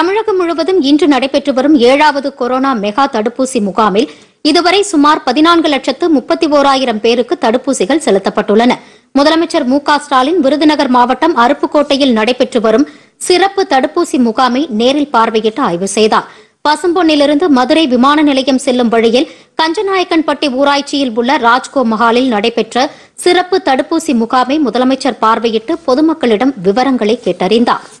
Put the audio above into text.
தமிழகம் முழுவதும் இன்று நடைபெற்று வரும் ஏழாவது கொரோனா மெகா தடுப்பூசி முகாமில் இதுவரை சுமார் பதினான்கு லட்சத்து முப்பத்தி ஓராயிரம் பேருக்கு தடுப்பூசிகள் செலுத்தப்பட்டுள்ளன முதலமைச்சர் மு ஸ்டாலின் விருதுநகர் மாவட்டம் அருப்புக்கோட்டையில் நடைபெற்று வரும் சிறப்பு தடுப்பூசி முகாமை நேரில் பார்வையிட்டு ஆய்வு செய்தார் பசும்பொன்னிலிருந்து மதுரை விமான நிலையம் செல்லும் வழியில் கஞ்சநாயக்கன்பட்டி ஊராட்சியில் உள்ள ராஜ்கோ மஹாலில் நடைபெற்ற சிறப்பு தடுப்பூசி முகாமை முதலமைச்சர் பார்வையிட்டு பொதுமக்களிடம் விவரங்களை கேட்டறிந்தாா்